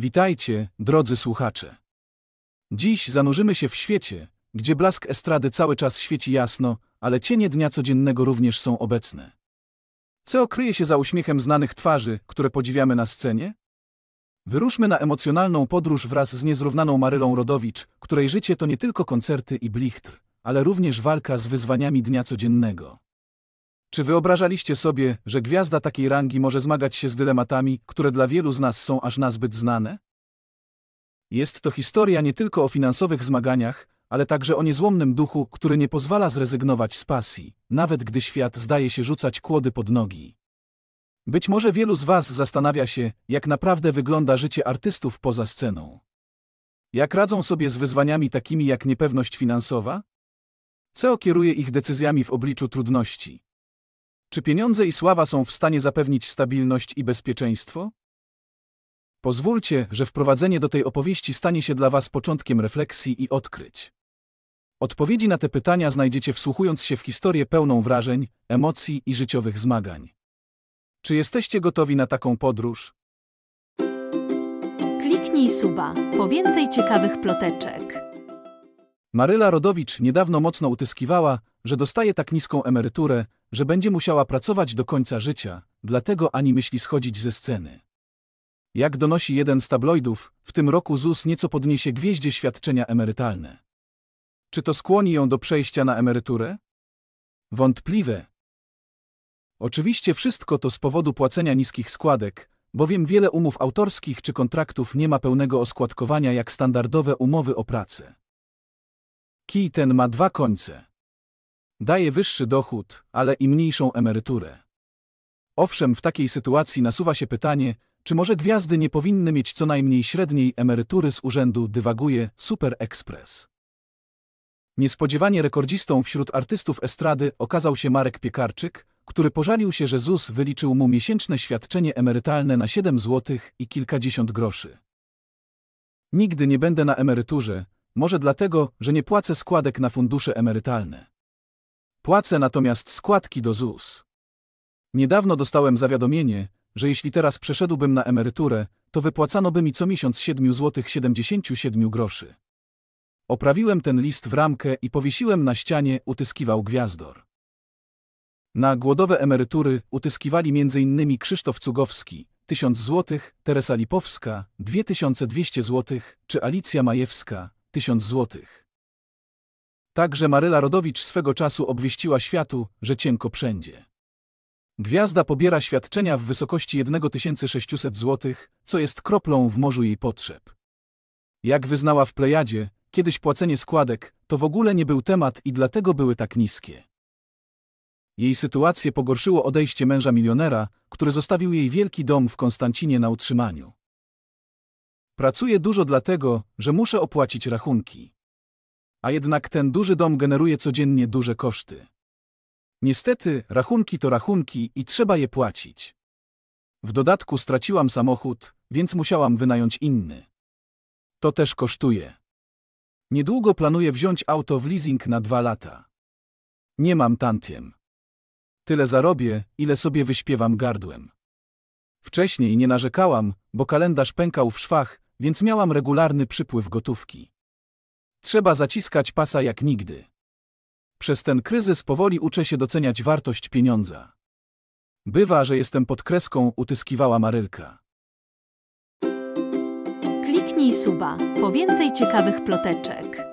Witajcie, drodzy słuchacze. Dziś zanurzymy się w świecie, gdzie blask estrady cały czas świeci jasno, ale cienie dnia codziennego również są obecne. Co kryje się za uśmiechem znanych twarzy, które podziwiamy na scenie? Wyruszmy na emocjonalną podróż wraz z niezrównaną Marylą Rodowicz, której życie to nie tylko koncerty i blichtr, ale również walka z wyzwaniami dnia codziennego. Czy wyobrażaliście sobie, że gwiazda takiej rangi może zmagać się z dylematami, które dla wielu z nas są aż nazbyt znane? Jest to historia nie tylko o finansowych zmaganiach, ale także o niezłomnym duchu, który nie pozwala zrezygnować z pasji, nawet gdy świat zdaje się rzucać kłody pod nogi. Być może wielu z Was zastanawia się, jak naprawdę wygląda życie artystów poza sceną. Jak radzą sobie z wyzwaniami takimi jak niepewność finansowa? Co kieruje ich decyzjami w obliczu trudności, czy pieniądze i sława są w stanie zapewnić stabilność i bezpieczeństwo? Pozwólcie, że wprowadzenie do tej opowieści stanie się dla Was początkiem refleksji i odkryć. Odpowiedzi na te pytania znajdziecie wsłuchując się w historię pełną wrażeń, emocji i życiowych zmagań. Czy jesteście gotowi na taką podróż? Kliknij suba po więcej ciekawych ploteczek. Maryla Rodowicz niedawno mocno utyskiwała, że dostaje tak niską emeryturę, że będzie musiała pracować do końca życia, dlatego ani myśli schodzić ze sceny. Jak donosi jeden z tabloidów, w tym roku ZUS nieco podniesie gwieździe świadczenia emerytalne. Czy to skłoni ją do przejścia na emeryturę? Wątpliwe. Oczywiście wszystko to z powodu płacenia niskich składek, bowiem wiele umów autorskich czy kontraktów nie ma pełnego oskładkowania jak standardowe umowy o pracę. Kij ten ma dwa końce. Daje wyższy dochód, ale i mniejszą emeryturę. Owszem, w takiej sytuacji nasuwa się pytanie, czy może gwiazdy nie powinny mieć co najmniej średniej emerytury z urzędu, dywaguje Super Express. Niespodziewanie rekordzistą wśród artystów estrady okazał się Marek Piekarczyk, który pożalił się, że ZUS wyliczył mu miesięczne świadczenie emerytalne na 7 zł i kilkadziesiąt groszy. Nigdy nie będę na emeryturze, może dlatego, że nie płacę składek na fundusze emerytalne. Płacę natomiast składki do ZUS. Niedawno dostałem zawiadomienie, że jeśli teraz przeszedłbym na emeryturę, to wypłacano by mi co miesiąc 7 zł 77 groszy. Oprawiłem ten list w ramkę i powiesiłem na ścianie, utyskiwał gwiazdor. Na głodowe emerytury utyskiwali m.in. Krzysztof Cugowski, 1000 zł, Teresa Lipowska, 2200 zł, czy Alicja Majewska, 1000 złotych. Także Maryla Rodowicz swego czasu obwieściła światu, że cienko wszędzie. Gwiazda pobiera świadczenia w wysokości 1600 zł, co jest kroplą w morzu jej potrzeb. Jak wyznała w Plejadzie, kiedyś płacenie składek to w ogóle nie był temat i dlatego były tak niskie. Jej sytuację pogorszyło odejście męża milionera, który zostawił jej wielki dom w Konstancinie na utrzymaniu. Pracuję dużo dlatego, że muszę opłacić rachunki a jednak ten duży dom generuje codziennie duże koszty. Niestety, rachunki to rachunki i trzeba je płacić. W dodatku straciłam samochód, więc musiałam wynająć inny. To też kosztuje. Niedługo planuję wziąć auto w leasing na dwa lata. Nie mam tantiem. Tyle zarobię, ile sobie wyśpiewam gardłem. Wcześniej nie narzekałam, bo kalendarz pękał w szwach, więc miałam regularny przypływ gotówki. Trzeba zaciskać pasa jak nigdy. Przez ten kryzys powoli uczę się doceniać wartość pieniądza. Bywa, że jestem pod kreską, utyskiwała Marylka. Kliknij suba po więcej ciekawych ploteczek.